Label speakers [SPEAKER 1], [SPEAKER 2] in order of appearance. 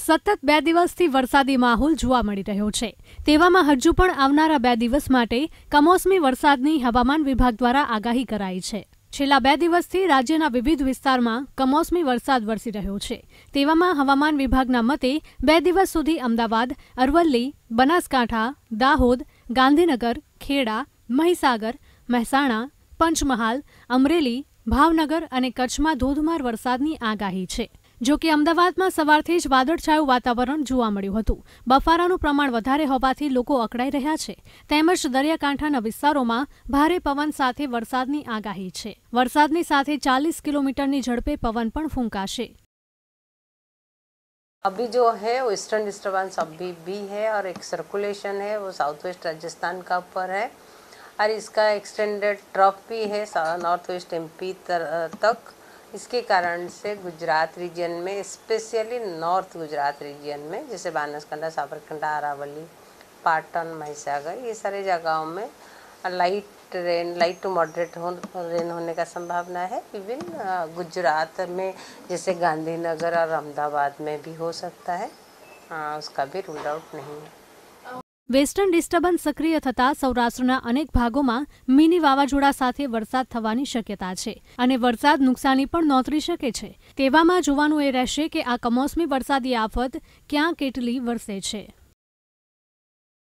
[SPEAKER 1] સતત બે દિવસથી વરસાદી માહોલ જોવા મળી રહ્યો છે તેવામાં હજુ પણ આવનારા બે દિવસ માટે કમોસમી વરસાદની હવામાન વિભાગ દ્વારા આગાહી કરાઈ છે છેલ્લા બે દિવસથી રાજ્યના વિવિધ વિસ્તારમાં કમોસમી વરસાદ વરસી રહ્યો છે તેવામાં હવામાન વિભાગના મતે બે દિવસ સુધી અમદાવાદ અરવલ્લી બનાસકાંઠા દાહોદ ગાંધીનગર ખેડા મહીસાગર મહેસાણા પંચમહાલ અમરેલી ભાવનગર અને કચ્છમાં ધોધમાર વરસાદની આગાહી છે જો કે અમદાવાદમાં સવારથી જ વાદળછાયું વાતાવરણ જોવા મળ્યું હતું બફારાનું પ્રમાણ વધારે હોવાથી લોકો અકડાઈ રહ્યા છે તેમજ દરિયાકાંઠાના વિસ્તારોમાં ભારે પવન સાથે વરસાદની આગાહી છે વરસાદની સાથે 40 કિલોમીટર ની ઝડપે પવન પણ ફૂંકાશે
[SPEAKER 2] अभी जो है वेस्टर्न डिस्टरबेंस अभी भी बी है और एक सर्कुलेशन है वो साउथ वेस्ट राजस्थान के ऊपर है और इसका एक्सटेंडेड ट्रॉपी है सा नॉर्थ वेस्ट एमपी तक इसके कारण से गुजरात रीजन में स्पेशली नॉर्थ गुजरात रीजन में जैसे बानसकंडा साबरकंडा अरावली पाटन महिसागर ये सारे जगहों में light rain light to moderate हो रेन होने का संभावना है इवन गुजरात में जैसे गांधीनगर और अहमदाबाद में भी हो सकता है आ, उसका भी रूल आउट नहीं है
[SPEAKER 1] વેસ્ટર્ન ડિસ્ટર્બન્સ સક્રિય થતાં સૌરાષ્ટ્રના અનેક ભાગોમાં મિની વાવાઝોડા સાથે વરસાદ થવાની શક્યતા છે અને વરસાદ નુકસાની પણ નોતરી શકે છે તેવામાં જોવાનું એ રહેશે કે આ કમોસમી વરસાદી આફત ક્યાં કેટલી વરસે છે